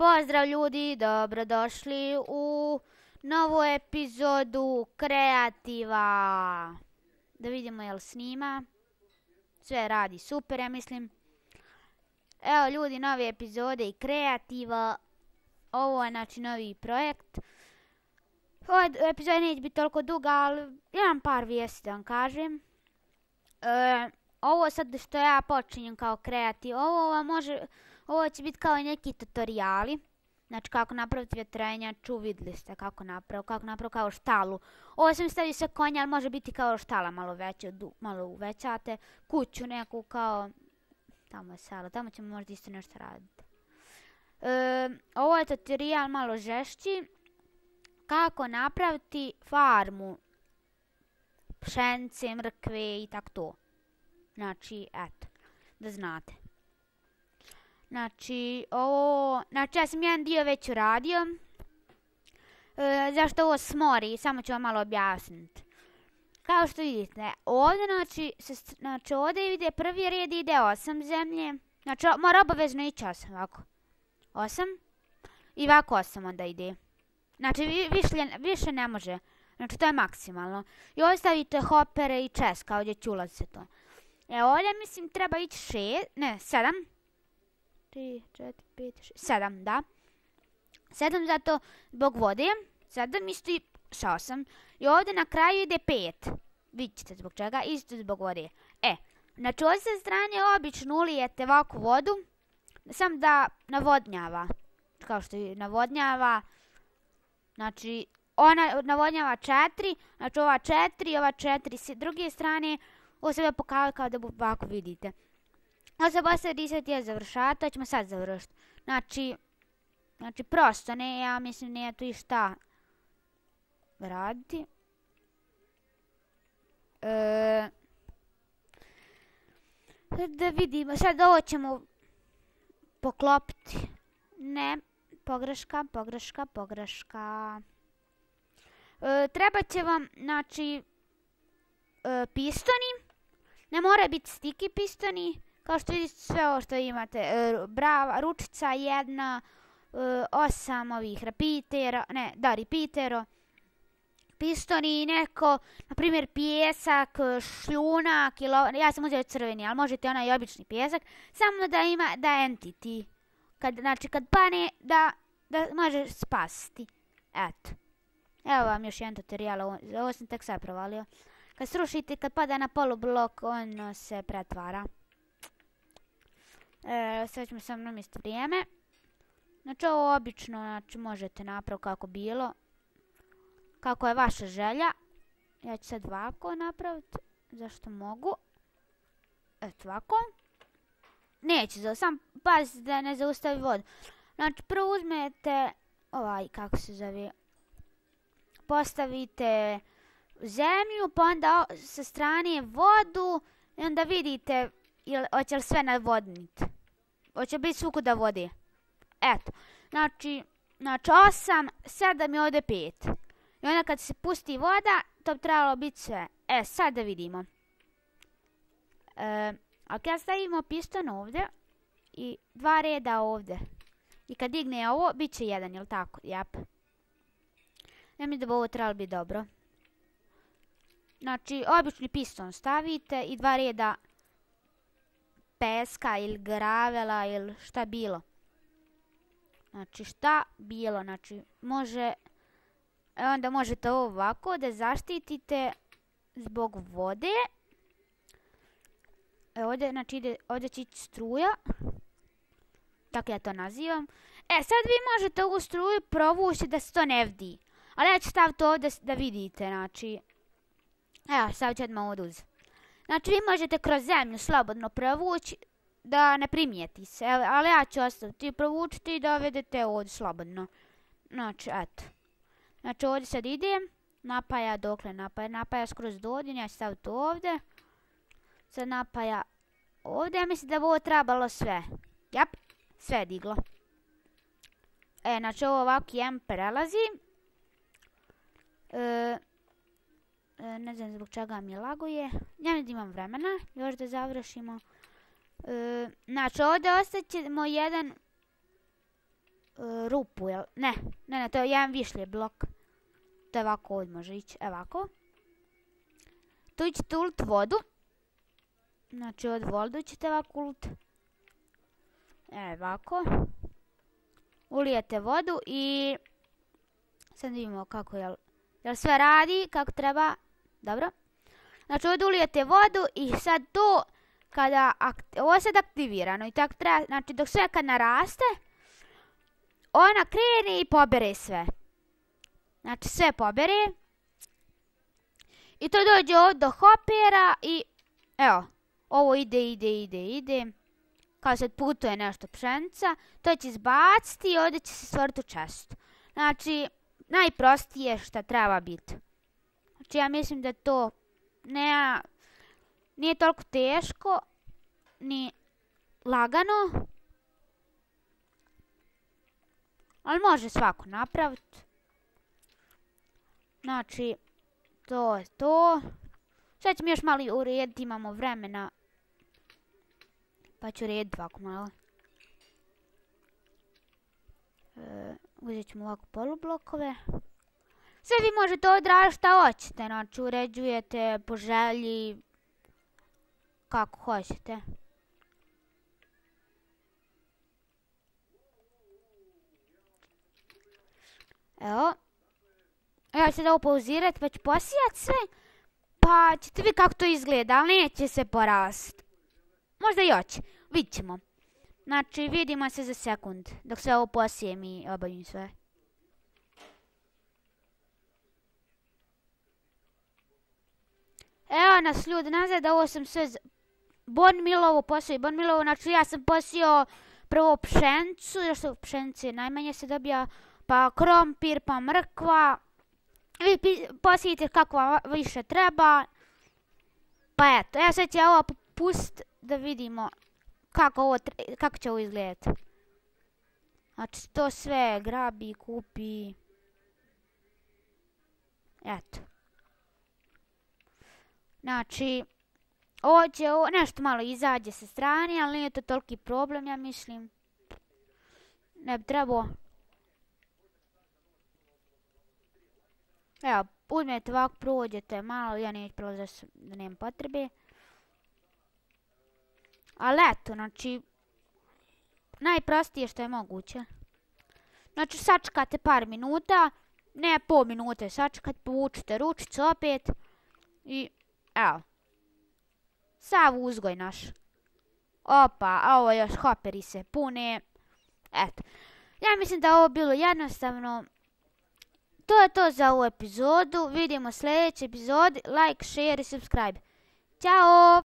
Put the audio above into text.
Pozdrav ljudi, dobrodošli u novu epizodu Kreativa. Da vidimo jel snima. Sve radi super, ja mislim. Evo ljudi, nove epizode i Kreativa. Ovo je znači novi projekt. Ovo epizoda neće biti toliko duga, ali imam par vijesti da vam kažem. E, ovo sad što ja počinjem kao kreativ, ovo vam može... Ovo će biti kao i neki tutoriali. Znači kako napraviti vjetrenjaču, vidli ste kako napravo, kako napravo kao štalu. Ovo sam stavio sve konje, ali može biti kao štala malo veće, malo uvećate. Kuću neku kao, tamo je selo, tamo ćemo možda isto nešto raditi. E, ovo je tutorial malo žešći. Kako napraviti farmu pšence, mrkve i tako to. Znači, eto, da znate. Znači, ovo, znači ja sam jedan dio već uradio. E, zašto ovo smori, samo ću vam malo objasniti. Kao što vidite, ovdje, znači, znači ovdje ide prvi red, ide osam zemlje. Znači, mora obavezno ići osam, ovako. Osam. I ovako osam onda ide. Znači, vi, višlje, više ne može. Znači, to je maksimalno. I ovdje stavite hopere i česka, ovdje će se to. E, ovdje, mislim, treba ići šest, ne, sedam. Sedam sedam, da. Sedam zato zbog vode, sedam isto i sa osam. I ovdje na kraju ide pet. Vidite zbog čega, isto zbog vode. E, na od strane obično ulijete ovakvu vodu, sam da navodnjava. Kao što je navodnjava, znači ona navodnjava četiri, znači ova četiri, ova četiri, s druge strane, ovo se bi pokazali kao da ovako vidite. Ja se baš sad iset je završata, ćemo sad završiti. Znači, znači prosto, ne, ja mislim, ne, tu i šta raditi. E, da vidimo, sad ovo ćemo poklopiti. Ne, pogreška, pogreška, pogreška. E, treba će vam, znači, e, pistoni. Ne mora biti sticky pistoni. Pistoni kao što vidite sve ovo što imate, e, brava, ručica jedna, e, osam ovih repitera, ne, da, repitero, pistoni i neko, na primjer, pjesak, e, šljunak, ili, ja sam uzela crveni, ali možete onaj obični pjesak, samo da ima, da entity, kad, znači kad pane, da, da može spasti, eto. Evo vam još jedan tutorial, ovo sam tek sad provalio. Kad srušite, kad pada na polu blok, ono se pretvara. E, sad ćemo sa mnom isto vrijeme. Znači ovo obično, znači možete napraviti kako bilo. Kako je vaša želja. Ja ću sad ovako napraviti. Zašto mogu? Eto ovako. Neće za sam pazite da ne zaustavi vodu. Znači prvo uzmete ovaj, kako se zove, postavite zemlju, pa onda sa strane vodu i onda vidite ili hoće li sve navodnit? Hoće biti svuku da vodi? Eto, znači, znači 8, 7 i ovdje 5. I onda kad se pusti voda, to bi trebalo biti sve. E, sad da vidimo. E, ako ja stavimo piston ovdje i dva reda ovdje. I kad digne ovo, bit će jedan, jel tako? Jep. Ja mi da bi ovo trebalo biti dobro. Znači, obični piston stavite i dva reda peska ili gravela ili šta bilo. Znači šta bilo, znači može, e onda možete ovo ovako da zaštitite zbog vode. E ovdje, znači ide, ovdje će ići struja, tako ja to nazivam. E sad vi možete ovu struju provući da se to ne vidi. Ali ja ću staviti ovdje da vidite, znači. Evo, sad ću odmah oduzeti. Znači, vi možete kroz zemlju slobodno provući da ne primijeti se, ali ja ću ostaviti provučiti i dovedete ovdje slobodno. Znači, eto. Znači, ovdje sad idem. Napaja dokle napaja. Napaja skroz do ovdje, ja ću staviti ovdje. Sad napaja ovdje. Ja mislim da bi ovo trebalo sve. Jap, sve diglo. E, znači ovo ovako jedan prelazi. ne znam zbog čega mi laguje. Ja ne imam vremena, još da završimo. E, znači, ovdje ostaćemo jedan e, rupu, jel? Ne, ne, ne, to je jedan višlje blok. To je ovako ovdje može ići, evako. Tu ćete ulit vodu. Znači, od vodu ćete ovako ulit. Evako. Ulijete vodu i... Sad vidimo kako, jel? Jel sve radi kako treba? Dobro. Znači ovdje ulijete vodu i sad to, kada, ovo je sad aktivirano i tako treba, znači dok sve kad naraste, ona kreni i pobere sve. Znači sve pobere. I to dođe ovdje do hopera i evo, ovo ide, ide, ide, ide. Kao sad putuje nešto pšenica, to će izbaciti i ovdje će se stvoriti u čestu. Znači, najprostije što treba biti. Znači ja mislim da to ne, nije toliko teško, ni lagano. Ali može svako napraviti. Znači, to je to. Sad ćemo još malo urediti, imamo vremena. Pa ću urediti ovako malo. E, uzet ćemo ovako polublokove sve vi možete odraditi šta hoćete, znači uređujete po želji, kako hoćete. Evo, ja ću da upauzirat, pa ću posijat sve, pa ćete vi kako to izgleda, ali neće se porast. Možda i oće, vidit ćemo. Znači, vidimo se za sekund, dok sve ovo posijem i obavim sve. Evo nas ljudi nazad, ovo sam sve Bon Milovo posio Bon Milovo, znači ja sam posio prvo pšencu, još se u pšenci najmanje se dobija, pa krompir, pa mrkva. Vi posijete kako vam više treba. Pa eto, evo sad će ovo pust da vidimo kako, ovo kako će ovo izgledati. Znači to sve grabi, kupi. Eto. Znači, ođe, ovo, nešto malo izađe sa strane, ali nije to toliki problem, ja mislim. Ne bi trebao. Evo, uzmijete ovako, prođete malo, ja neću prolaziti da nemam potrebe. Ali eto, znači, najprostije što je moguće. Znači, sačekate par minuta, ne po minute, sačekate, povučite ručicu opet i... Evo. Sav uzgoj naš. Opa, a ovo još hoperi se pune. Eto. Ja mislim da ovo bilo jednostavno. To je to za ovu epizodu. Vidimo sljedeći epizod. Like, share i subscribe. Ćao!